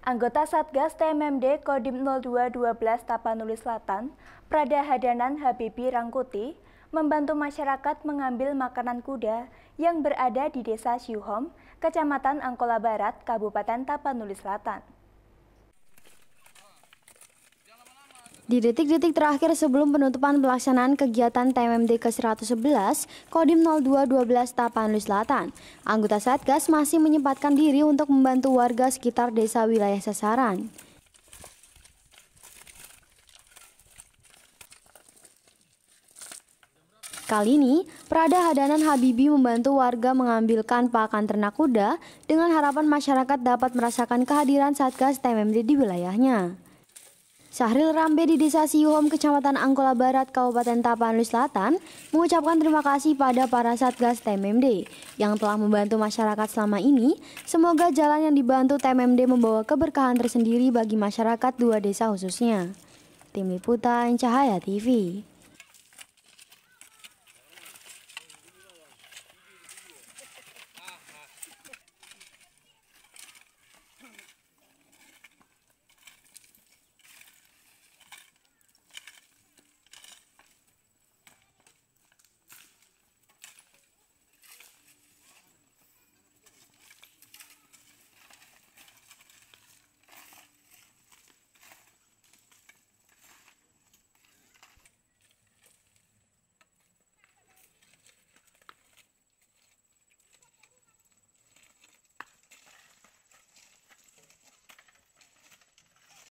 Anggota Satgas TMMD Kodim 0212 Tapanuli Selatan, Prada Hadanan Habibi Rangkuti, membantu masyarakat mengambil makanan kuda yang berada di Desa Siuhom, Kecamatan Angkola Barat, Kabupaten Tapanuli Selatan. Di detik-detik terakhir sebelum penutupan pelaksanaan kegiatan TMMD ke-111, Kodim 0212 Tapanuli Selatan, Anggota Satgas masih menyempatkan diri untuk membantu warga sekitar desa wilayah sasaran. Kali ini, Prada Hadanan Habibi membantu warga mengambilkan pakan ternak kuda dengan harapan masyarakat dapat merasakan kehadiran Satgas TMMD di wilayahnya. Sahril Rambe di Desa Siuhom, Kecamatan Angkola Barat, Kabupaten Tapanuli Selatan, mengucapkan terima kasih pada para Satgas TMMD yang telah membantu masyarakat selama ini. Semoga jalan yang dibantu TMMD membawa keberkahan tersendiri bagi masyarakat dua desa khususnya. Tim Liputan Cahaya TV